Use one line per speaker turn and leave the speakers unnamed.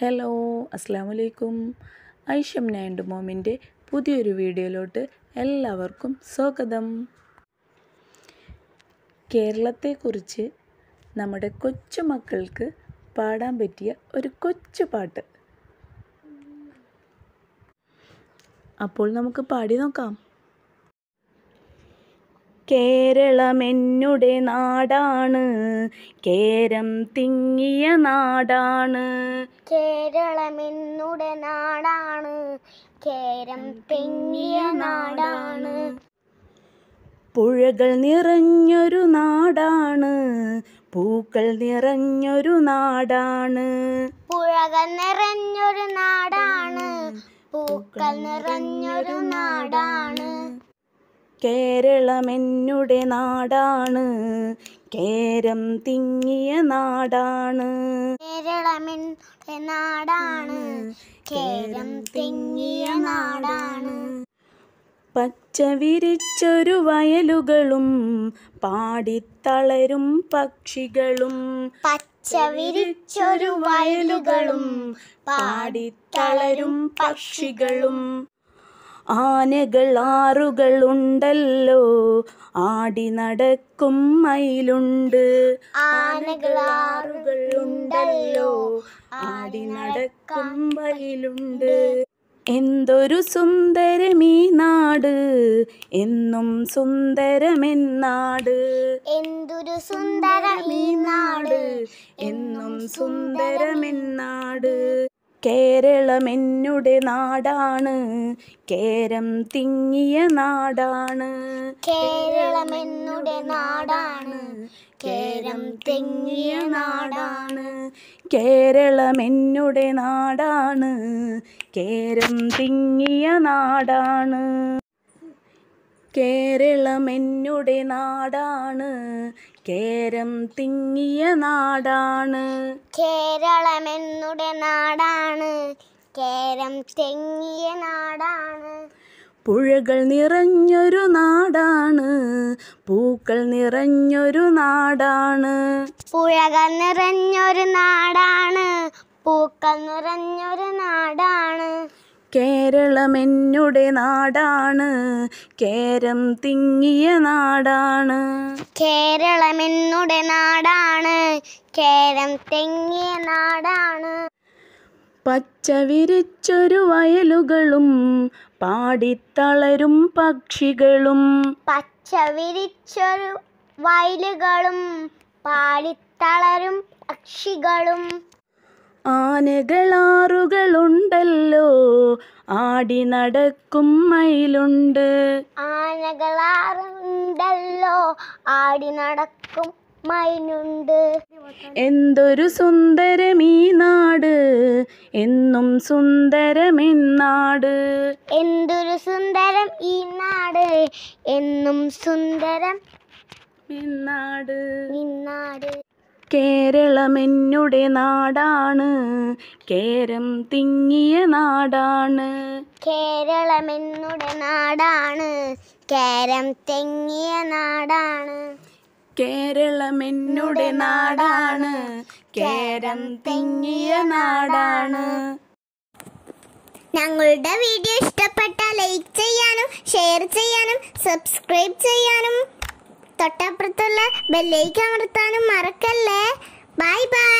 hello അസ്സാം വലൈക്കും ഐഷം and മോമിൻ്റെ പുതിയൊരു വീഡിയോയിലോട്ട് എല്ലാവർക്കും സ്വാഗതം കേരളത്തെക്കുറിച്ച് നമ്മുടെ കൊച്ചുമക്കൾക്ക് പാടാൻ പറ്റിയ ഒരു കൊച്ചു പാട്ട് അപ്പോൾ നമുക്ക് പാടി നോക്കാം കേരളമെന്നുടെ
നാടാണ് കേരം തിങ്ങിയ നാടാണ് കേരളമെന്നുടെ നാടാണ് കേരം തിങ്ങിയ നാടാണ്
പുഴകൾ നിറഞ്ഞൊരു നാടാണ് പൂക്കൾ നിറഞ്ഞൊരു നാടാണ്
പുഴകൾ നിറഞ്ഞൊരു നാടാണ് പൂക്കൾ നിറഞ്ഞൊരു നാടാണ്
കേരളമെന്നുടെ നാടാണ് കേരം തിങ്ങിയ നാടാണ്
കേരളമെന്നുടെ നാടാണ് കേരം തിങ്ങിയ നാടാണ്
പച്ച വിരിച്ചൊരു വയലുകളും പാടിത്തളരും പക്ഷികളും പച്ച വിരിച്ചൊരു വയലുകളും പാടിത്തളരും പക്ഷികളും ആനകൾ ഉണ്ടല്ലോ ആടി നടക്കും മയിലുണ്ട് ആനകൾ ഉണ്ടല്ലോ ആടി നടക്കും മയിലുണ്ട് എന്തൊരു സുന്ദരമീ നാട് എന്നും സുന്ദരമെന്നാട് എന്തൊരു
സുന്ദരമീ നാട് എന്നും സുന്ദരമെന്നാട്
കേരളമെന്നുടെ നാടാണ് കേരം തിങ്ങിയ നാടാണ്
കേരളമെന്നുടെ നാടാണ് കേരം തിങ്ങിയ നാടാണ്
കേരളമെന്നുടെ നാടാണ് കേരം തിങ്ങിയ നാടാണ് കേരളമെന്നുടെ നാടാണ്
കേരം തിങ്ങിയ നാടാണ് കേരളമെന്നുടെ നാടാണ് കേരം തെങ്ങിയ നാടാണ്
പുഴകൾ നിറഞ്ഞൊരു നാടാണ് പൂക്കൾ നിറഞ്ഞൊരു
നാടാണ് പുഴകൾ നിറഞ്ഞൊരു നാടാണ് പൂക്കൾ നിറഞ്ഞൊരു നാടാണ് കേരളം എന്നുടെ നാടാണ് കേരം തിങ്ങിയ നാടാണ് കേരളം എന്നുടെ നാടാണ് കേരം തെങ്ങിയ നാടാണ്
പച്ച വിരിച്ചൊരു വയലുകളും പാടിത്തളരും
പക്ഷികളും പച്ച വിരിച്ചൊരു വയലുകളും പാടിത്തളരും പക്ഷികളും
ആനകളാറുകളുണ്ടല്ലോ ആടി നടക്കും
മയിലുണ്ട് ആനകളാറുണ്ടല്ലോ ആടി നടക്കും മൈനുണ്ട് എന്തൊരു സുന്ദരമീ നാട് എന്നും സുന്ദരമെന്നാട് എന്തൊരു സുന്ദരം ഈ നാട് എന്നും സുന്ദരം എന്നാട് ഇന്നാട് എന്നുടെ നാടാണ് കേരം തിങ്ങിയ നാടാണ് കേരളമെന്നുടെ നാടാണ് കേരം തെങ്ങിയ നാടാണ് കേരളം എന്നുടെ നാടാണ് കേരം തിങ്ങിയ നാടാണ് ഞങ്ങളുടെ വീഡിയോ ഇഷ്ടപ്പെട്ട ലൈക്ക് ചെയ്യാനും ഷെയർ ചെയ്യാനും സബ്സ്ക്രൈബ് ചെയ്യാനും തൊട്ടപ്പുറത്തുള്ള ബെല്ലേക്ക് അമർത്താനും മറക്കല്ലേ ബൈ ബൈ